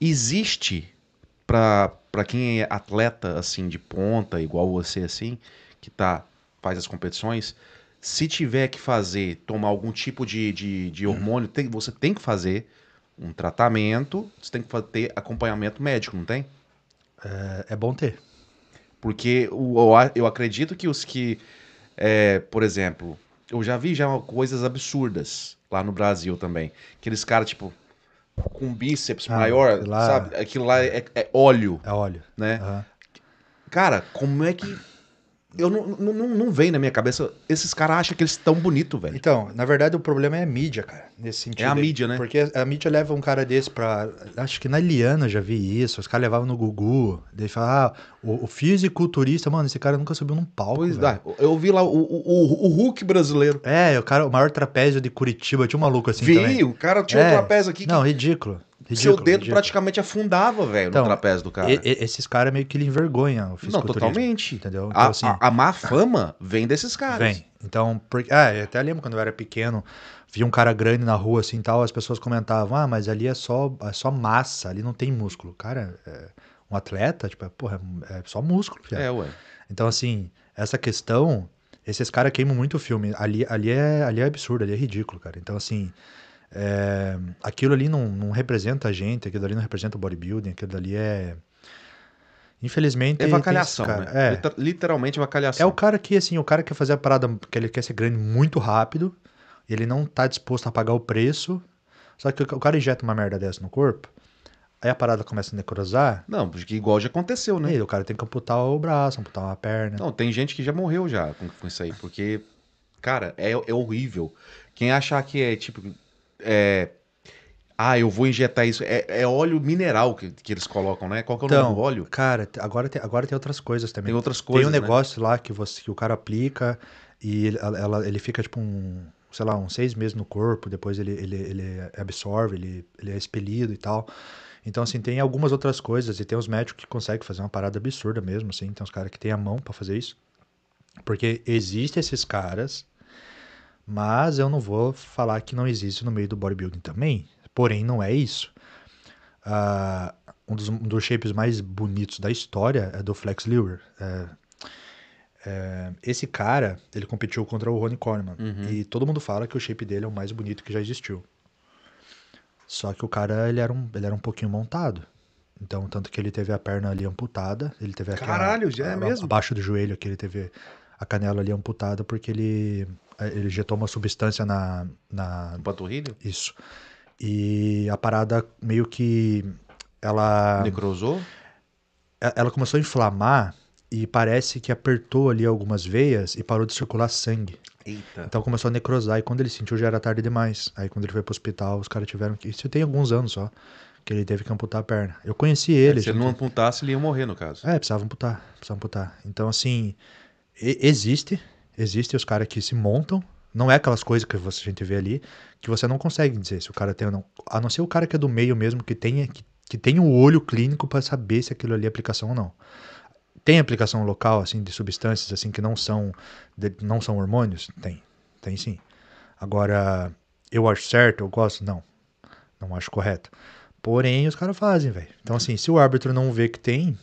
existe para quem é atleta assim de ponta, igual você assim, que tá faz as competições, se tiver que fazer, tomar algum tipo de, de, de uhum. hormônio, tem, você tem que fazer um tratamento, você tem que ter acompanhamento médico, não tem? É, é bom ter. Porque o, eu acredito que os que, é, por exemplo, eu já vi já coisas absurdas lá no Brasil também. Aqueles caras, tipo, com bíceps ah, maior, lá... sabe? Aquilo lá é, é, óleo. É óleo. Né? Uhum. Cara, como é que eu não, não, não vem na minha cabeça. Esses caras acham que eles estão bonitos, velho. Então, na verdade, o problema é a mídia, cara. Nesse sentido. É a aí. mídia, né? Porque a mídia leva um cara desse pra. Acho que na Eliana já vi isso. Os caras levavam no Gugu. Daí fala, ah, o, o fisiculturista, mano, esse cara nunca subiu num palco. Pois dá. Eu vi lá o, o, o, Hulk brasileiro. É, o cara, o maior trapézio de Curitiba. Tinha um maluco assim. Vi, também. o cara tinha é. um trapézio aqui. Não, que... ridículo. Ridículo, Seu dedo ridículo. praticamente afundava, velho, então, no trapézio do cara. E, e, esses caras meio que lhe envergonha o Não, totalmente. Entendeu? Então, a, assim, a, a, má fama vem desses caras. Vem. Então, porque, ah, eu até lembro quando eu era pequeno, vi um cara grande na rua assim tal, as pessoas comentavam, ah, mas ali é só, é só massa, ali não tem músculo. Cara, é, um atleta, tipo, é, porra, é, é só músculo. Filho. É, ué. Então, assim, essa questão, esses caras queimam muito o filme. Ali, ali, é, ali é absurdo, ali é ridículo, cara. Então, assim é, aquilo ali não, não representa a gente, aquilo ali não representa o bodybuilding, aquilo ali é. Infelizmente. É vacalhação, cara, né? É. Literalmente vacalhação. É o cara que, assim, o cara quer fazer a parada, que ele quer ser grande muito rápido, ele não tá disposto a pagar o preço, só que o cara injeta uma merda dessa no corpo, aí a parada começa a necrosar. Não, porque igual já aconteceu, né? E aí, o cara tem que amputar o braço, amputar uma perna. Não, tem gente que já morreu já com, com isso aí, porque, cara, é, é horrível. Quem achar que é, tipo, é, ah, eu vou injetar isso. É, é óleo mineral que, que, eles colocam, né? Qual que é o então, nome do então, óleo? Cara, agora tem, agora tem outras coisas também. Tem outras coisas. Tem um né? negócio né? lá que, você, que o cara aplica e ele, ela, ele fica tipo um, sei lá, uns seis meses no corpo, depois ele, ele, ele absorve, ele, ele é expelido e tal. Então, assim, tem algumas outras coisas e tem os médicos que conseguem fazer uma parada absurda mesmo, assim. Tem os caras que têm a mão para fazer isso. Porque existem esses caras mas eu não vou falar que não existe no meio do bodybuilding também. Porém, não é isso. Uh, um, dos, um, dos, shapes mais bonitos da história é do Flex Lewis. É, é, esse cara, ele competiu contra o Ronnie Coleman. Uhum. E todo mundo fala que o shape dele é o mais bonito que já existiu. Só que o cara, ele era um, ele era um pouquinho montado. Então, tanto que ele teve a perna ali amputada, ele teve Caralho, aquela, já é a, mesmo? abaixo do joelho que ele teve a canela ali amputada porque ele ele injetou uma substância na. na... Panturrilho? Isso. E a parada meio que. Ela. Necrosou? É, ela começou a inflamar e parece que apertou ali algumas veias e parou de circular sangue. Eita. Então começou a necrosar e quando ele sentiu já era tarde demais. Aí quando ele foi pro hospital, os caras tiveram que. Isso tem alguns anos só. Que ele teve que amputar a perna. Eu conheci ele. É, se ele não então. amputasse, ele ia morrer, no caso. É, precisava amputar. Precisava amputar. Então, assim, existe Existem os caras que se montam, não é aquelas coisas que você, a gente vê ali, que você não consegue dizer se o cara tem ou não. A não ser o cara que é do meio mesmo, que tem, que, que tem o um olho clínico para saber se aquilo ali é aplicação ou não. Tem aplicação local, assim, de substâncias, assim, que não são, de, não são hormônios? Tem, tem sim. Agora, eu acho certo, eu gosto? Não, não acho correto. Porém, os caras fazem, velho. Então, assim, se o árbitro não vê que tem,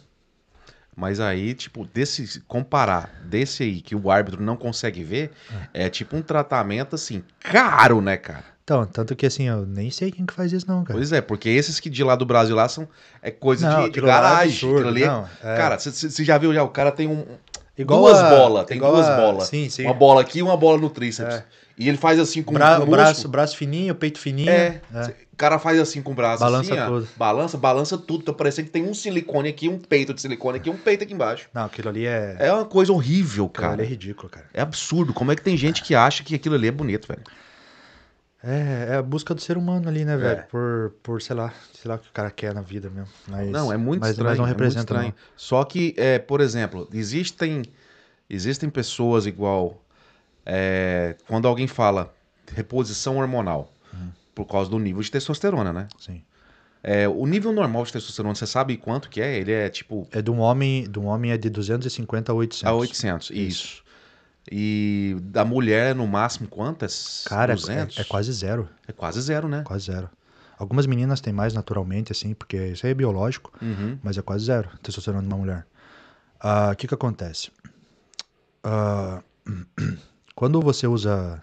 mas aí, tipo, desse comparar desse aí que o árbitro não consegue ver, é, é tipo um tratamento assim caro, né, cara? Então, tanto que assim, eu nem sei quem que faz isso, não, cara. Pois é, porque esses que de lá do Brasil lá são. É coisa não, de, de é garagem. ali, é não, é... Cara, você já viu já? O cara tem um. Igual duas bolas, tem duas a... bolas. Sim, sim. Uma bola aqui e uma bola no tríceps. É. E ele faz assim com Bra o braço, braço fininho, peito fininho. É. é. O cara faz assim com o braço. Balança assim, tudo. Ó, balança, balança tudo. Tá parecendo que tem um silicone aqui, um peito de silicone aqui, um peito aqui embaixo. Não, aquilo ali é. É uma coisa horrível, aquilo cara. Ali é ridículo, cara. É absurdo. Como é que tem gente que acha que aquilo ali é bonito, velho? É, é a busca do ser humano ali, né, é. velho? É. Por, por, sei lá, sei lá o que o cara quer na vida mesmo. Mas, não, é muito mas, estranho. Mas não é representa, é Só que, é, por exemplo, existem, existem pessoas igual é, quando alguém fala reposição hormonal, uhum. por causa do nível de testosterona, né? Sim. É, o nível normal de testosterona, você sabe quanto que é? Ele é tipo... É de um homem, de um homem é de 250 a 800. A 800, isso. isso. E da mulher é no máximo quantas? Cara, é, é, é, quase zero. É quase zero, né? Quase zero. Algumas meninas têm mais naturalmente, assim, porque isso aí é biológico, uhum. mas é quase zero testosterona de uma mulher. Ah, o uh, que que acontece? Uh, Quando você usa,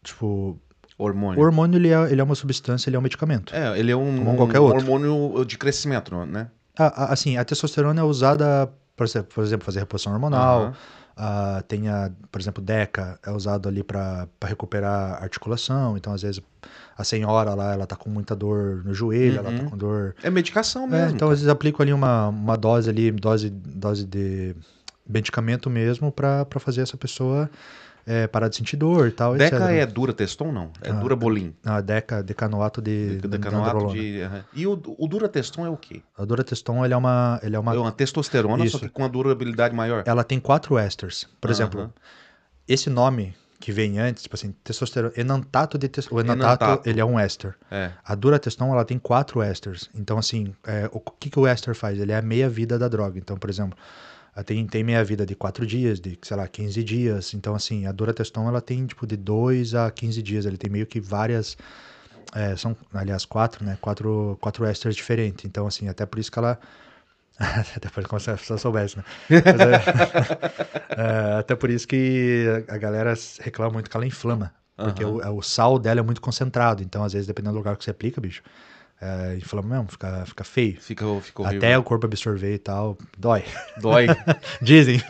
tipo... Hormônio. O hormônio, ele é, ele é uma substância, ele é um medicamento. É, ele é um, como qualquer um outro. hormônio de crescimento, né? A, a, assim, a testosterona é usada, por exemplo, fazer reposição hormonal. Uhum. tem a, por exemplo, DECA, é usado ali para recuperar articulação. Então, às vezes, a senhora lá, ela tá com muita dor no joelho, uhum. ela tá uhum. com dor... É medicação é, mesmo. É, então, às vezes, aplica ali uma, uma dose ali, dose, dose de medicamento mesmo para fazer essa pessoa é, parar de sentir dor e tal, Deca etc. é dura teston não? É ah, dura bolim. Ah, deca, decanoato de de, Decanoato de... E o, o dura teston é o quê? A dura teston ele é uma... Ele é, uma... é uma testosterona, Isso. só que com a durabilidade maior. Ela tem quatro ésteres. Por exemplo, esse nome que vem antes, tipo assim, testosterona, enantato de testosterona, o enantato, enantato, ele é um éster. É. A durateston, ela tem quatro ésteres. Então, assim, é, o que, que o éster faz? Ele é a meia-vida da droga. Então, por exemplo, tem, tem meia-vida de 4 dias, de, sei lá, 15 dias. Então, assim, a Durateston, ela tem, tipo, de 2 a 15 dias. Ele tem meio que várias... É, são, aliás, quatro, né? Quatro, quatro esters diferentes. Então, assim, até por isso que ela... a soubesse, né? Mas, é, é, até por isso que a galera reclama muito que ela inflama. Porque o, é, o, sal dela é muito concentrado. Então, às vezes, dependendo do lugar que você aplica, bicho, é, mesmo fica, fica feio. Fica, fica Até o corpo absorver e tal. Dói. Dói. Dizem.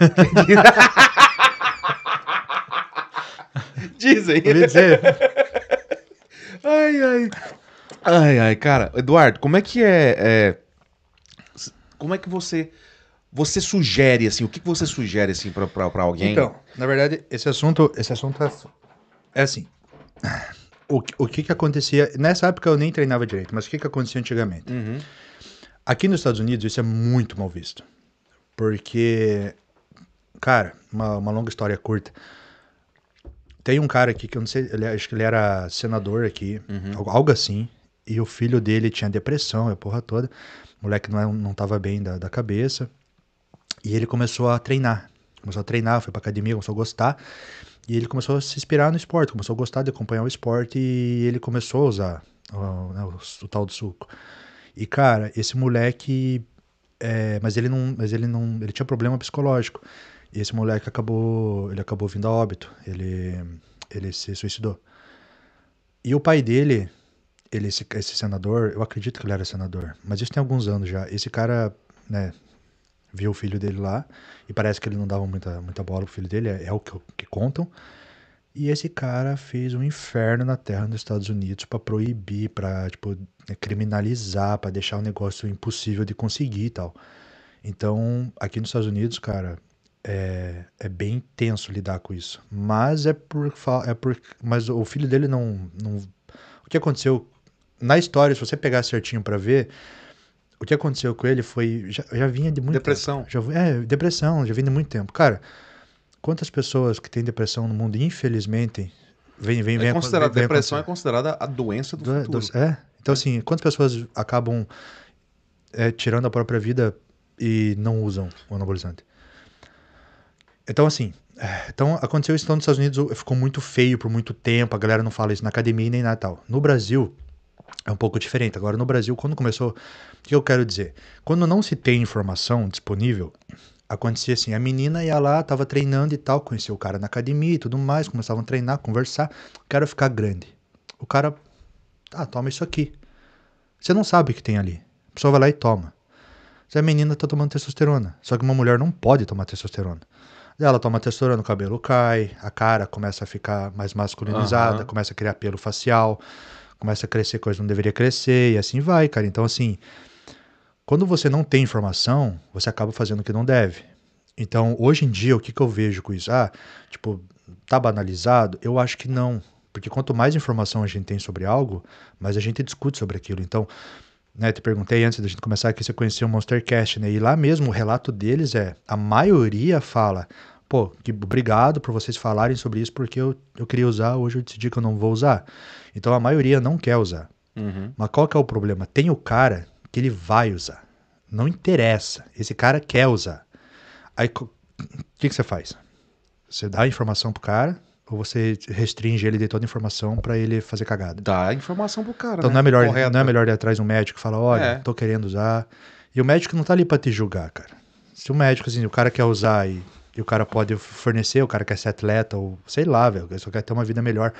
Dizem. Quer dizer. Ai, ai. Ai, ai, cara. Eduardo, como é que é, é. como é que você. Você sugere, assim, o que você sugere, assim, pra, pra, pra alguém? Então, na verdade, esse assunto, esse assunto é, é assim o, o que que acontecia... Nessa época eu nem treinava direito, mas o que que acontecia antigamente? Uhum. Aqui nos Estados Unidos isso é muito mal visto. Porque, cara, uma, uma longa história curta. Tem um cara aqui que eu não sei, ele, é, acho que ele era senador aqui, uhum. algo assim, e o filho dele tinha depressão, a porra toda. O moleque não, é, não tava bem da, da cabeça. E ele começou a treinar. Começou a treinar, foi para academia, começou a gostar. E ele começou a se inspirar no esporte, começou a gostar de acompanhar o esporte e ele começou a usar o, né, o, o tal do suco. E cara, esse moleque, é, mas ele não, mas ele não, ele tinha problema psicológico. E esse moleque acabou, ele acabou vindo a óbito. Ele, ele se suicidou. E o pai dele, ele esse, esse senador, eu acredito que ele era senador, mas isso tem alguns anos já. Esse cara, né, viu o filho dele lá, e parece que ele não dava muita, muita bola pro filho dele, é, é o que, que, contam. E esse cara fez um inferno na terra nos Estados Unidos para proibir, para tipo, né, criminalizar, para deixar o negócio impossível de conseguir e tal. Então, aqui nos Estados Unidos, cara, é, é bem tenso lidar com isso. Mas é por, é por mas o filho dele não, não o que aconteceu na história, se você pegar certinho para ver, o que aconteceu com ele foi. Já, já vinha de muito depressão. tempo. Depressão. é, depressão, já vinha de muito tempo. Cara, quantas pessoas que têm depressão no mundo, infelizmente, vem, vem, é vem, é considerada, vem, vem Depressão é considerada a doença do, do futuro. Do, é. Então, assim, quantas pessoas acabam é, tirando a própria vida e não usam o anabolizante? Então, assim, é, então aconteceu isso então, nos Estados Unidos, ficou muito feio por muito tempo, a galera não fala isso na academia nem na tal. No Brasil, é um pouco diferente. Agora, no Brasil, quando começou. O que eu quero dizer? Quando não se tem informação disponível, acontecia assim: a menina ia lá, tava treinando e tal, conhecia o cara na academia e tudo mais, começavam a treinar, conversar. Quero ficar grande. O cara. Ah, toma isso aqui. Você não sabe o que tem ali. A pessoa vai lá e toma. Se a menina tá tomando testosterona. Só que uma mulher não pode tomar testosterona. Ela toma testosterona, o cabelo cai, a cara começa a ficar mais masculinizada, uhum. começa a criar pelo facial começa a crescer coisa que não deveria crescer, e assim vai, cara. Então, assim, quando você não tem informação, você acaba fazendo o que não deve. Então, hoje em dia, o que, que eu vejo com isso? Ah, tipo, tá banalizado? Eu acho que não. Porque quanto mais informação a gente tem sobre algo, mais a gente discute sobre aquilo. Então, né, te perguntei antes da gente começar aqui, você conhecia o Monstercast, né? E lá mesmo o relato deles é, a maioria fala, pô, que, obrigado por vocês falarem sobre isso, porque eu, eu queria usar, hoje eu decidi que eu não vou usar. Então a maioria não quer usar. Uhum. Mas qual que é o problema? Tem o cara que ele vai usar. Não interessa. Esse cara quer usar. Aí o que, que você faz? Você dá a informação pro cara, ou você restringe ele de toda a informação para ele fazer cagada? Dá a informação pro cara. Então né? não, é melhor, não é melhor ir atrás de um médico e falar, olha, é. tô querendo usar. E o médico não tá ali para te julgar, cara. Se o médico, assim, o cara quer usar e e o cara pode fornecer, o cara quer ser atleta, ou sei lá, velho, só quer ter uma vida melhor.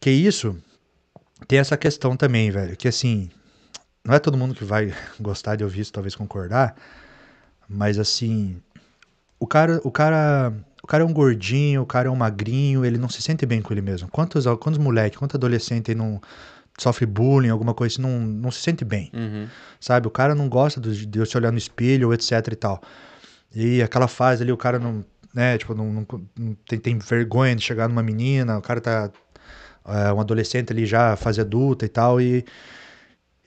Que isso, tem essa questão também, velho, que assim, não é todo mundo que vai gostar de ouvir isso, talvez concordar, mas assim, o cara, o cara, o cara é um gordinho, o cara é um magrinho, ele não se sente bem com ele mesmo. Quantos, quantos moleque, quanto adolescente não sofre bullying, alguma coisa assim, não, não se sente bem, uhum. sabe? O cara não gosta de, de se olhar no espelho, etc e tal. E aquela fase ali, o cara não. Né, tipo, não, não, tem, tem, vergonha de chegar numa menina, o cara tá. É, um adolescente ali já fase adulta e tal. E,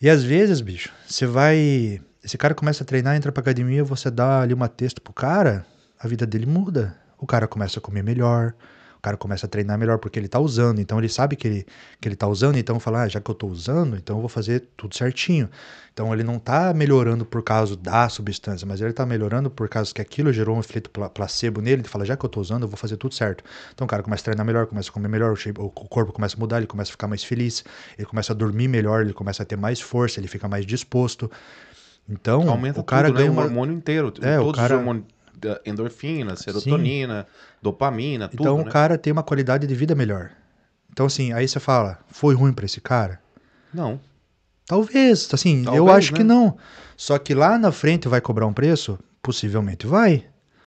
e às vezes, bicho, você vai. Esse cara começa a treinar, entra pra academia, você dá ali uma texto pro cara, a vida dele muda. O cara começa a comer melhor, o cara começa a treinar melhor porque ele está usando, então ele sabe que ele, que ele tá usando, então fala, ah, já que eu estou usando, então eu vou fazer tudo certinho. Então ele não está melhorando por causa da substância, mas ele está melhorando por causa que aquilo gerou um efeito placebo nele, ele fala, já que eu estou usando, eu vou fazer tudo certo. Então o cara começa a treinar melhor, começa a comer melhor, o corpo começa a mudar, ele começa a ficar mais feliz, ele começa a dormir melhor, ele começa a ter mais força, ele fica mais disposto. Então, Aumenta o cara tudo, né, ganha né? uma... o hormônio inteiro. É, o cara endorfina, serotonina, Sim. dopamina, tudo. Então o né? cara tem uma qualidade de vida melhor. Então, assim, aí você fala, foi ruim para esse cara? Não. Talvez, assim, Talvez, eu acho né? que não. Só que lá na frente vai cobrar um preço? Possivelmente vai.